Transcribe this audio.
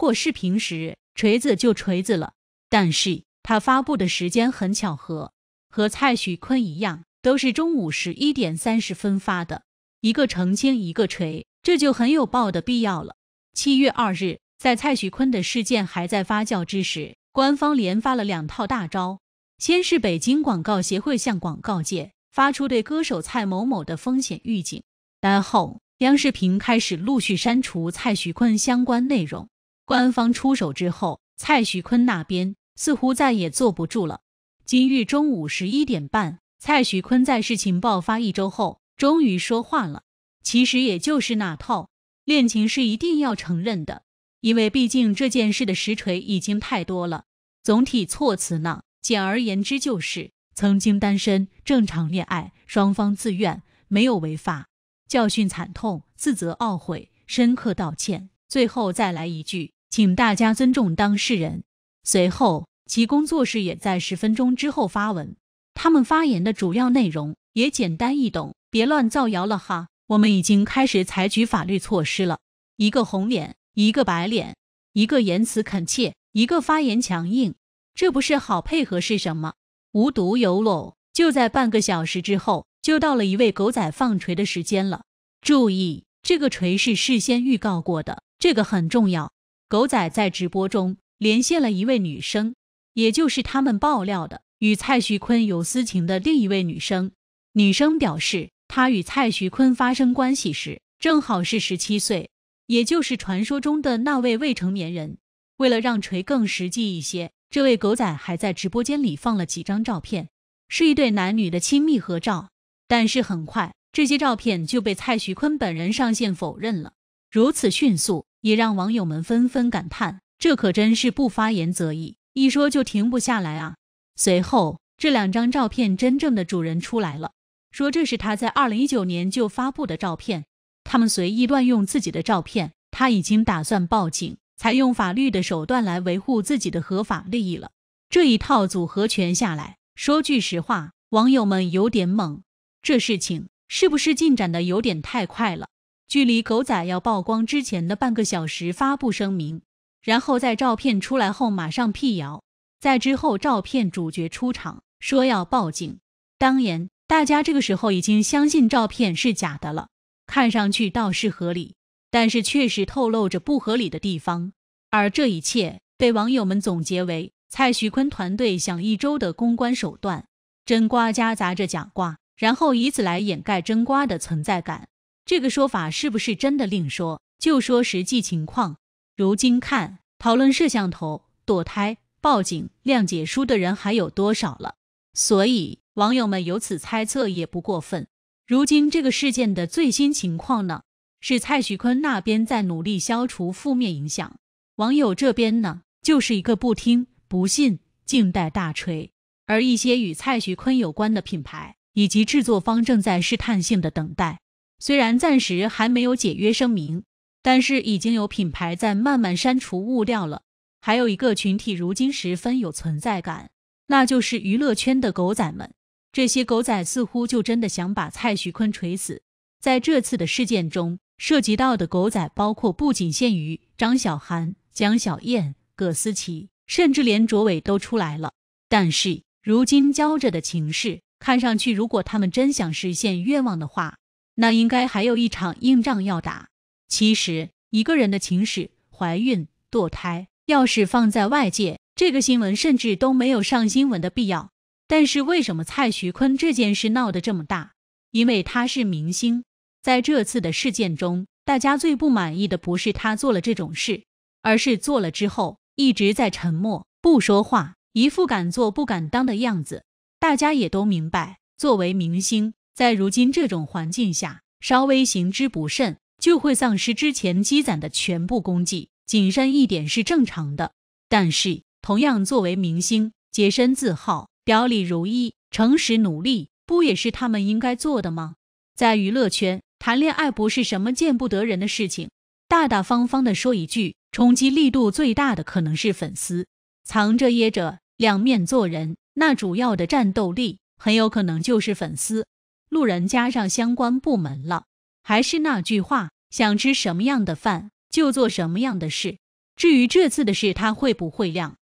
过视频时锤子就锤子了，但是他发布的时间很巧合，和蔡徐坤一样，都是中午十一点三十分发的，一个澄清一个锤，这就很有爆的必要了。七月二日，在蔡徐坤的事件还在发酵之时，官方连发了两套大招，先是北京广告协会向广告界发出对歌手蔡某某的风险预警，然后央视频开始陆续删除蔡徐坤相关内容。官方出手之后，蔡徐坤那边似乎再也坐不住了。今日中午十一点半，蔡徐坤在事情爆发一周后，终于说话了。其实也就是那套，恋情是一定要承认的，因为毕竟这件事的实锤已经太多了。总体措辞呢，简而言之就是：曾经单身，正常恋爱，双方自愿，没有违法。教训惨痛，自责懊悔，深刻道歉。最后再来一句。请大家尊重当事人。随后，其工作室也在十分钟之后发文，他们发言的主要内容也简单易懂，别乱造谣了哈。我们已经开始采取法律措施了。一个红脸，一个白脸，一个言辞恳切，一个发言强硬，这不是好配合是什么？无独有偶，就在半个小时之后，就到了一位狗仔放锤的时间了。注意，这个锤是事先预告过的，这个很重要。狗仔在直播中连线了一位女生，也就是他们爆料的与蔡徐坤有私情的另一位女生。女生表示，她与蔡徐坤发生关系时正好是十七岁，也就是传说中的那位未成年人。为了让锤更实际一些，这位狗仔还在直播间里放了几张照片，是一对男女的亲密合照。但是很快，这些照片就被蔡徐坤本人上线否认了。如此迅速。也让网友们纷纷感叹：“这可真是不发言则已，一说就停不下来啊！”随后，这两张照片真正的主人出来了，说这是他在二零一九年就发布的照片。他们随意乱用自己的照片，他已经打算报警，采用法律的手段来维护自己的合法利益了。这一套组合拳下来，说句实话，网友们有点懵：这事情是不是进展的有点太快了？距离狗仔要曝光之前的半个小时发布声明，然后在照片出来后马上辟谣，在之后照片主角出场说要报警。当然，大家这个时候已经相信照片是假的了，看上去倒是合理，但是确实透露着不合理的地方。而这一切被网友们总结为蔡徐坤团队想一周的公关手段，真瓜夹杂着假瓜，然后以此来掩盖真瓜的存在感。这个说法是不是真的？另说，就说实际情况。如今看，讨论摄像头、堕胎、报警、谅解书的人还有多少了？所以网友们由此猜测也不过分。如今这个事件的最新情况呢？是蔡徐坤那边在努力消除负面影响，网友这边呢，就是一个不听不信，静待大锤。而一些与蔡徐坤有关的品牌以及制作方正在试探性的等待。虽然暂时还没有解约声明，但是已经有品牌在慢慢删除物料了。还有一个群体如今十分有存在感，那就是娱乐圈的狗仔们。这些狗仔似乎就真的想把蔡徐坤锤死。在这次的事件中，涉及到的狗仔包括不仅限于张小涵、江小燕、葛思琪，甚至连卓伟都出来了。但是如今焦着的情势，看上去如果他们真想实现愿望的话，那应该还有一场硬仗要打。其实一个人的情史、怀孕、堕胎，要是放在外界，这个新闻甚至都没有上新闻的必要。但是为什么蔡徐坤这件事闹得这么大？因为他是明星。在这次的事件中，大家最不满意的不是他做了这种事，而是做了之后一直在沉默不说话，一副敢做不敢当的样子。大家也都明白，作为明星。在如今这种环境下，稍微行之不慎，就会丧失之前积攒的全部功绩。谨慎一点是正常的，但是同样作为明星，洁身自好、表里如一、诚实努力，不也是他们应该做的吗？在娱乐圈谈恋爱不是什么见不得人的事情，大大方方的说一句，冲击力度最大的可能是粉丝。藏着掖着、两面做人，那主要的战斗力很有可能就是粉丝。路人加上相关部门了，还是那句话，想吃什么样的饭就做什么样的事。至于这次的事，他会不会亮？